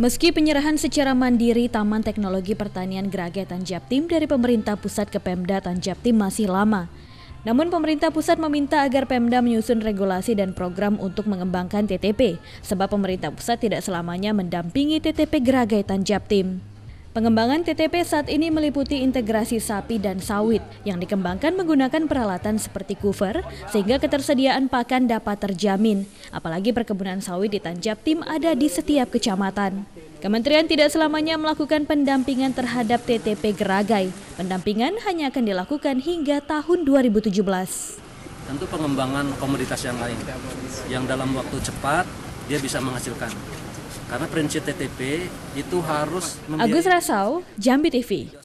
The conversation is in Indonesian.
Meski penyerahan secara mandiri Taman Teknologi Pertanian Grage Tanjaptim dari pemerintah pusat ke Pemda Tanjaptim masih lama. Namun pemerintah pusat meminta agar Pemda menyusun regulasi dan program untuk mengembangkan TTP, sebab pemerintah pusat tidak selamanya mendampingi TTP Grage Tanjaptim. Pengembangan TTP saat ini meliputi integrasi sapi dan sawit yang dikembangkan menggunakan peralatan seperti kuver sehingga ketersediaan pakan dapat terjamin. Apalagi perkebunan sawit di Tanjab Tim ada di setiap kecamatan. Kementerian tidak selamanya melakukan pendampingan terhadap TTP Geragai. Pendampingan hanya akan dilakukan hingga tahun 2017. Tentu pengembangan komoditas yang lain yang dalam waktu cepat dia bisa menghasilkan karena prinsip TTP itu harus Agus Rasau, Jambi TV.